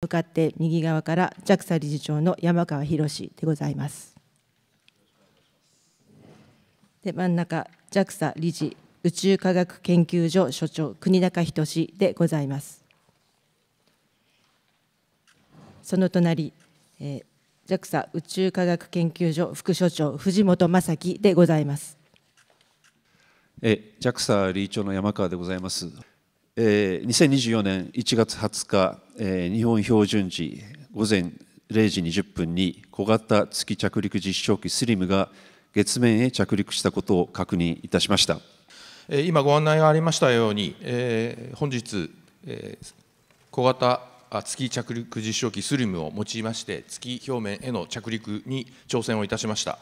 向かって右側から JAXA 理事長の山川博でございます。で真ん中 JAXA 理事宇宙科学研究所所長国高仁でございます。その隣、えー、JAXA 宇宙科学研究所副所長藤本正樹でございます。え JAXA 理事長の山川でございます。2024年1月20日、日本標準時午前0時20分に小型月着陸実証機スリムが月面へ着陸したことを確認いたしました今ご案内がありましたように、本日、小型月着陸実証機スリムを用いまして月表面への着陸に挑戦をいたしました。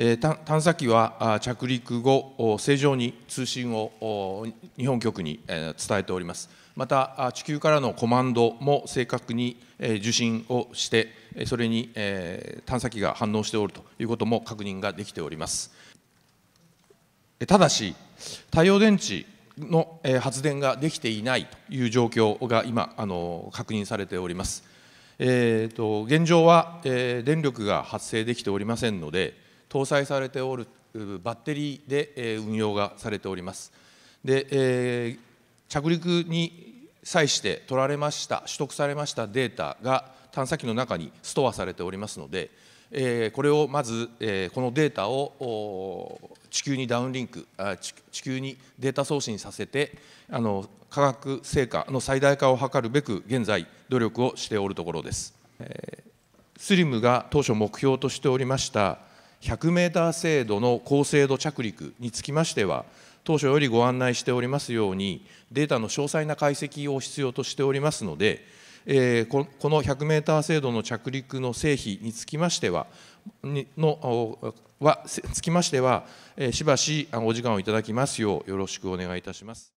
え探査機は着陸後、正常に通信を日本局に伝えております。また、地球からのコマンドも正確に受信をして、それに探査機が反応しておるということも確認ができております。ただし、太陽電池の発電ができていないという状況が今、あの確認されております。えーと、と現状は、え電力が発生できておりませんので、搭載されておるバッテリーで運用がされております。で、え着陸に際して取られました取得されましたデータが探査機の中にストアされておりますので、えこれをまず、えこのデータを地球にダウンリンクあ地球にデータ送信させてあの科学成果の最大化を図るべく現在努力をしておるところです。えスリムが当初目標としておりました100メーター制度の高精度着陸につきましては、当初よりご案内しておりますように、データの詳細な解析を必要としておりますので、この100メーター制度の着陸の成否につきましては、のはつきましては、しばしお時間をいただきますよう、よろしくお願いいたします。